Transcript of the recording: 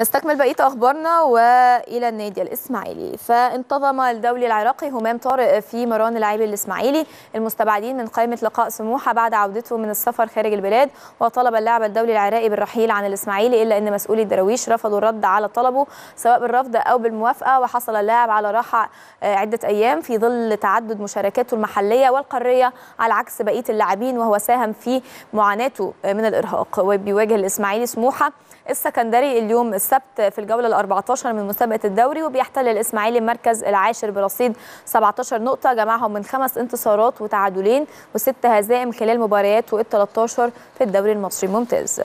نستكمل بقيه اخبارنا والى النادي الاسماعيلي فانتظم الدولي العراقي همام طارق في مران اللاعبي الاسماعيلي المستبعدين من قائمه لقاء سموحه بعد عودته من السفر خارج البلاد وطلب اللاعب الدولي العراقي بالرحيل عن الاسماعيلي الا ان مسؤولي الدراويش رفضوا الرد على طلبه سواء بالرفض او بالموافقه وحصل اللاعب على راحه آه، عده ايام في ظل تعدد مشاركاته المحليه والقاريه على عكس بقيه اللاعبين وهو ساهم في معاناته آه، من الارهاق وبيواجه الاسماعيلي سموحه السكندري اليوم السبت في الجولة ال 14 من مسابقة الدوري وبيحتل الإسماعيلي المركز العاشر برصيد 17 نقطة جمعهم من خمس انتصارات وتعادلين وست هزائم خلال مبارياته ال 13 في الدوري المصري الممتاز